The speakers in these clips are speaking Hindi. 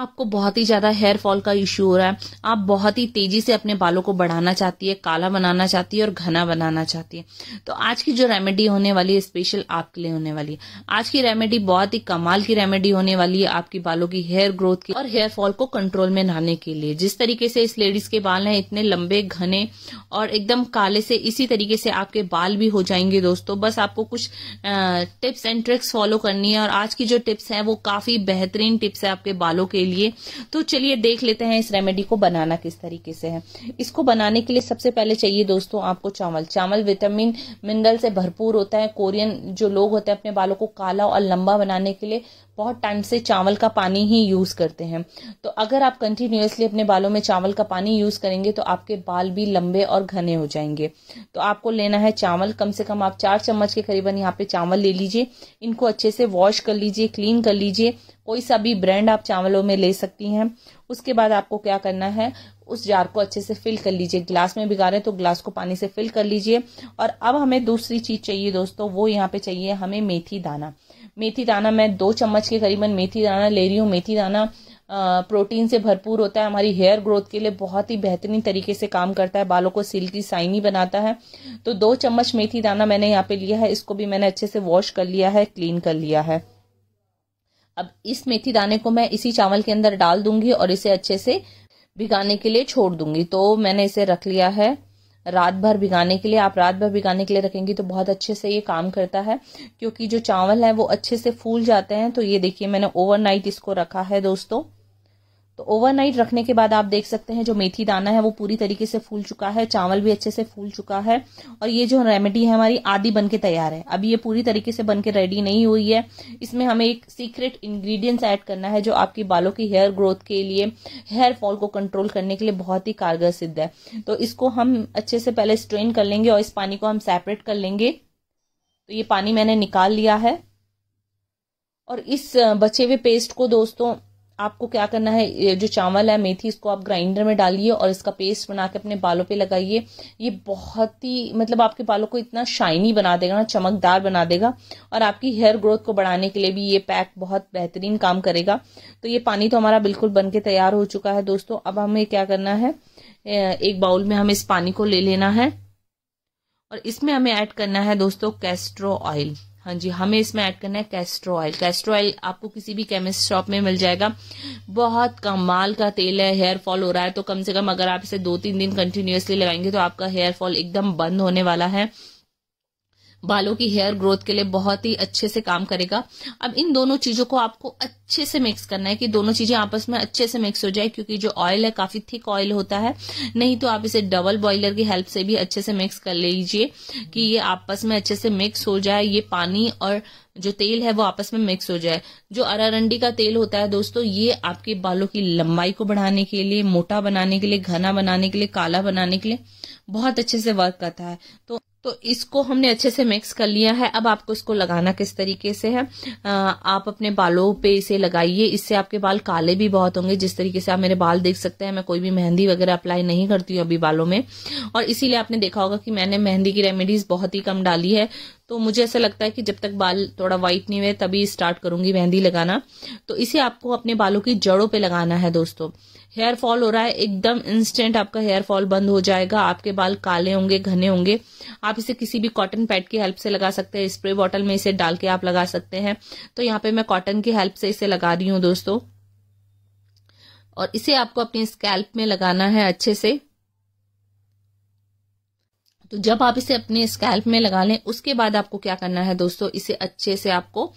आपको बहुत ही ज़्यादा हेयर फॉल का इश्यू हो रहा है आप बहुत ही तेज़ी से अपने बालों को बढ़ाना चाहती है काला बनाना चाहती है और घना बनाना चाहती है तो आज की जो रेमेडी होने वाली है स्पेशल आपके लिए होने वाली है आज की रेमेडी बहुत ही कमाल की रेमेडी होने वाली है आपकी बालों की हेयर ग्रोथ की और हेयर फॉल को कंट्रोल में लाने के लिए जिस तरीके से इस लेडीज के बाल हैं इतने लंबे घने और एकदम काले से इसी तरीके से आपके बाल भी हो जाएंगे दोस्तों बस आपको कुछ टिप्स एंड ट्रिक्स फॉलो करनी है और आज की जो टिप्स है वो काफ़ी बेहतरीन टिप्स है आपके बालों के लिए तो चलिए देख लेते हैं इस रेमेडी को बनाना किस तरीके से है इसको बनाने के लिए सबसे पहले चाहिए दोस्तों आपको चावल चावल विटामिन मिनरल से भरपूर होता है कोरियन जो लोग होते हैं अपने बालों को काला और लंबा बनाने के लिए बहुत टाइम से चावल का पानी ही यूज़ करते हैं तो अगर आप कंटिन्यूसली अपने बालों में चावल का पानी यूज़ करेंगे तो आपके बाल भी लंबे और घने हो जाएंगे तो आपको लेना है चावल कम से कम आप चार चम्मच के करीबन यहाँ पे चावल ले लीजिए इनको अच्छे से वॉश कर लीजिए क्लीन कर लीजिए कोई सा भी ब्रांड आप चावलों में ले सकती हैं उसके बाद आपको क्या करना है उस जार को अच्छे से फिल कर लीजिए ग्लास में भिगा रहे तो ग्लास को पानी से फिल कर लीजिए और अब हमें दूसरी चीज़ चाहिए दोस्तों वो यहाँ पे चाहिए हमें मेथी दाना मेथी दाना मैं दो चम्मच के करीबन मेथी दाना ले रही हूँ मेथी दाना प्रोटीन से भरपूर होता है हमारी हेयर ग्रोथ के लिए बहुत ही बेहतरीन तरीके से काम करता है बालों को सिल्की साइनी बनाता है तो दो चम्मच मेथी दाना मैंने यहाँ पे लिया है इसको भी मैंने अच्छे से वॉश कर लिया है क्लीन कर लिया है अब इस मेथी दाने को मैं इसी चावल के अंदर डाल दूंगी और इसे अच्छे से भिगाने के लिए छोड़ दूंगी तो मैंने इसे रख लिया है रात भर भिगाने के लिए आप रात भर भिगाने के लिए रखेंगी तो बहुत अच्छे से ये काम करता है क्योंकि जो चावल है वो अच्छे से फूल जाते हैं तो ये देखिए मैंने ओवरनाइट इसको रखा है दोस्तों तो ओवरनाइट रखने के बाद आप देख सकते हैं जो मेथी दाना है वो पूरी तरीके से फूल चुका है चावल भी अच्छे से फूल चुका है और ये जो रेमेडी है हमारी आधी बन के तैयार है अभी ये पूरी तरीके से बन के रेडी नहीं हुई है इसमें हमें एक सीक्रेट इंग्रेडिएंट्स ऐड करना है जो आपके बालों की हेयर ग्रोथ के लिए हेयर फॉल को कंट्रोल करने के लिए बहुत ही कारगर सिद्ध है तो इसको हम अच्छे से पहले स्ट्रेन कर लेंगे और इस पानी को हम सेपरेट कर लेंगे तो ये पानी मैंने निकाल लिया है और इस बचे हुए पेस्ट को दोस्तों आपको क्या करना है जो चावल है मेथी इसको आप ग्राइंडर में डालिए और इसका पेस्ट बना के अपने बालों पे लगाइए ये बहुत ही मतलब आपके बालों को इतना शाइनी बना देगा ना चमकदार बना देगा और आपकी हेयर ग्रोथ को बढ़ाने के लिए भी ये पैक बहुत बेहतरीन काम करेगा तो ये पानी तो हमारा बिल्कुल बन के तैयार हो चुका है दोस्तों अब हमें क्या करना है एक बाउल में हमें इस पानी को ले लेना है और इसमें हमें ऐड करना है दोस्तों कैस्ट्रो ऑयल हाँ जी हमें इसमें ऐड करना है कैस्ट्रो ऑयल कैस्ट्रो ऑयल आपको किसी भी केमिस्ट शॉप में मिल जाएगा बहुत कमाल का तेल है हेयर फॉल हो रहा है तो कम से कम अगर आप इसे दो तीन दिन कंटिन्यूसली लगाएंगे तो आपका हेयर फॉल एकदम बंद होने वाला है बालों की हेयर ग्रोथ के लिए बहुत ही अच्छे से काम करेगा अब इन दोनों चीजों को आपको अच्छे से मिक्स करना है कि दोनों चीजें आपस में अच्छे से मिक्स हो जाए क्योंकि जो ऑयल है काफी थिक ऑयल होता है नहीं तो आप इसे डबल बॉयलर की हेल्प से भी अच्छे से मिक्स कर लीजिए कि ये आपस में अच्छे से मिक्स हो जाए ये पानी और जो तेल है वो आपस में मिक्स हो जाए जो अरारंडी का तेल होता है दोस्तों ये आपके बालों की लंबाई को बढ़ाने के लिए मोटा बनाने के लिए घना बनाने के लिए काला बनाने के लिए बहुत अच्छे से वर्क करता है तो तो इसको हमने अच्छे से मिक्स कर लिया है अब आपको इसको लगाना किस तरीके से है आप अपने बालों पे इसे लगाइए इससे आपके बाल काले भी बहुत होंगे जिस तरीके से आप मेरे बाल देख सकते हैं मैं कोई भी मेहंदी वगैरह अप्लाई नहीं करती हूँ अभी बालों में और इसीलिए आपने देखा होगा कि मैंने मेहंदी की रेमेडीज बहुत ही कम डाली है तो मुझे ऐसा लगता है कि जब तक बाल थोड़ा व्हाइट नहीं हुए तभी स्टार्ट करूंगी मेहंदी लगाना तो इसे आपको अपने बालों की जड़ों पर लगाना है दोस्तों हेयर फॉल हो रहा है एकदम इंस्टेंट आपका हेयर फॉल बंद हो जाएगा आपके बाल काले होंगे घने होंगे आप इसे किसी भी कॉटन पैड की हेल्प से लगा सकते हैं स्प्रे बॉटल में इसे डाल के आप लगा सकते हैं तो यहाँ पे मैं कॉटन की हेल्प से इसे लगा रही हूँ दोस्तों और इसे आपको अपने स्कैल्प में लगाना है अच्छे से तो जब आप इसे अपने स्कैल्प में लगा लें उसके बाद आपको क्या करना है दोस्तों इसे अच्छे से आपको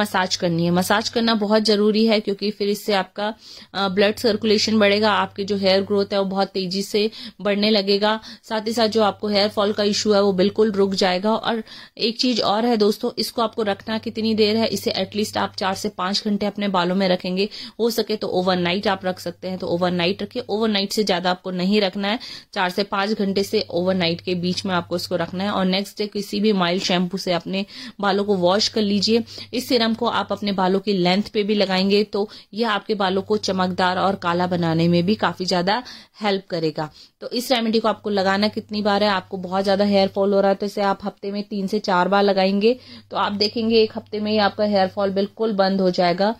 मसाज करनी है मसाज करना बहुत ज़रूरी है क्योंकि फिर इससे आपका ब्लड सर्कुलेशन बढ़ेगा आपके जो हेयर ग्रोथ है वो बहुत तेज़ी से बढ़ने लगेगा साथ ही साथ जो आपको हेयर फॉल का इश्यू है वो बिल्कुल रुक जाएगा और एक चीज़ और है दोस्तों इसको आपको रखना कितनी देर है इसे एटलीस्ट आप चार से पांच घंटे अपने बालों में रखेंगे हो सके तो ओवर आप रख सकते हैं तो ओवरनाइट रखिए से ज़्यादा आपको नहीं रखना है चार से पांच घंटे से ओवर के बीच बीच में आपको इसको रखना है और नेक्स्ट डे किसी भी माइल्ड शैम्पू से अपने बालों को वॉश कर लीजिए इस सिरम को आप अपने बालों की लेंथ पे भी लगाएंगे तो यह आपके बालों को चमकदार और काला बनाने में भी काफी ज्यादा हेल्प करेगा तो इस रेमेडी को आपको लगाना कितनी बार है आपको बहुत ज्यादा हेयर फॉल हो रहा है तो इसे आप हफ्ते में तीन से चार बार लगाएंगे तो आप देखेंगे एक हफ्ते में ही आपका हेयर फॉल बिल्कुल बंद हो जाएगा